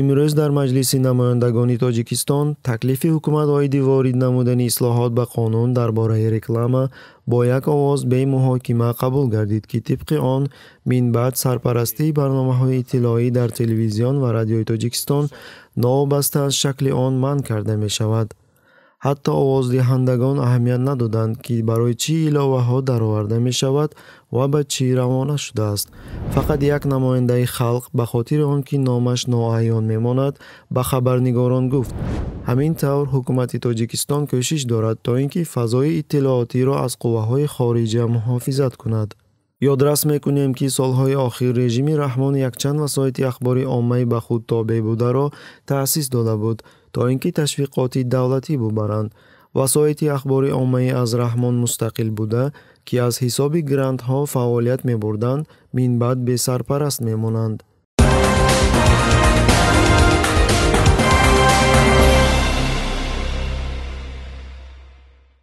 имрӯз дар маҷлиси намояндагони тоҷикистон таклифи ҳукумат оиди ворид намудани ислоҳот ба қонун дар бораи реклама бо як овоз бей муҳокима қабул гардид ки тибқи он минбаъд сарпарастии барномаҳои иттилоӣ дар телевизион ва радиои тоҷикистон новобаста аз шакли он манъ карда мешавад ҳатто овоздиҳандагон аҳамият надоданд ки барои чӣ иловаҳо дароварда мешавад ва ба чӣ равона шудааст фақат як намояндаи халқ ба хотири он ки номаш ноайён мемонад ба хабарнигорон гуфт ҳамин тавр ҳукумати тоҷикистон кӯшиш дорад то ин ки фазои иттилоотиро аз қувваҳои хориҷа муҳофизат кунад ёдрас мекунем ки солҳои охир режими раҳмон якчанд васоити ахбори оммаи ба худ тобеъ бударо таъсис дода буд то ин ки ташвиқоти давлатӣ бубаранд васоити ахбори оммаӣ аз раҳмон мустақил буда ки аз ҳисоби грантҳо фаъолият мебурданд минбаъд бесарпараст мемонанд